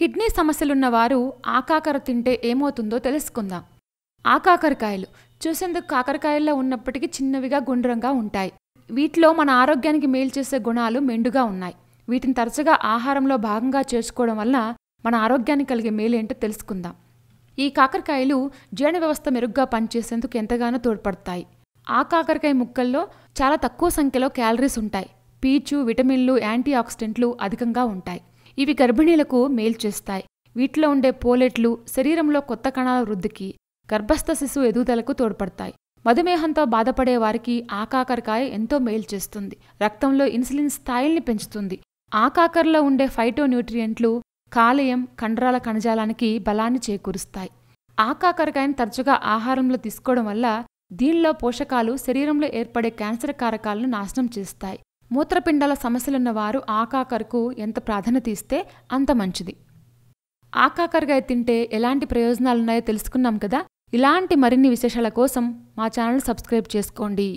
kidney సమస్యలున్న వారు ఆకాకర తింటే ఏమవుతుందో తెలుసుకుందాం ఆకాకరకాయలు చూసేందుకు కాకరకాయల్లో ఉన్నప్పటికీ చిన్నవిగా గుండ్రంగా ఉంటాయి వీటిలో మన ఆరోగ్యానికి మేలు చేసే గుణాలు మెండుగా ఉన్నాయి వీటిని తరచుగా ఆహారంలో భాగంగా చేర్చుకోవడం వల్ల మన ఆరోగ్యానికి కలిగే మేలేంటో తెలుసుకుందాం ఈ కాకరకాయలు జీర్ణ వ్యవస్థ మెరుగ్గా పనిచేసేందుకు ఎంతగానో తోడ్పడతాయి ఆ కాకరకాయ ముక్కల్లో చాలా తక్కువ సంఖ్యలో క్యాలరీస్ ఉంటాయి పీచు విటమిన్లు యాంటీ ఆక్సిడెంట్లు అధికంగా ఉంటాయి ఇవి గర్భిణీలకు మేలు చేస్తాయి వీటిలో ఉండే పోలెట్లు శరీరంలో కొత్త కణాల వృద్ధికి గర్భస్థ శిశువు ఎదుగుదలకు తోడ్పడతాయి మధుమేహంతో బాధపడే వారికి ఆకాకరకాయ ఎంతో మేలు చేస్తుంది రక్తంలో ఇన్సులిన్ స్థాయిల్ని పెంచుతుంది ఆకాకరలో ఉండే ఫైటోన్యూట్రియంట్లు కాలేయం కండరాల కణజాలానికి బలాన్ని చేకూరుస్తాయి ఆకాకరకాయను తరచుగా ఆహారంలో తీసుకోవడం వల్ల దీనిలో పోషకాలు శరీరంలో ఏర్పడే క్యాన్సర్ కారకాలను నాశనం చేస్తాయి మూత్రపిండాల సమస్యలున్న వారు ఆకాకరకు ఎంత ప్రాధాన్యత ఇస్తే అంత మంచిది ఆకాకరకాయ తింటే ఎలాంటి ప్రయోజనాలున్నాయో తెలుసుకున్నాం కదా ఇలాంటి మరిన్ని విశేషాల కోసం మా ఛానల్ సబ్స్క్రైబ్ చేసుకోండి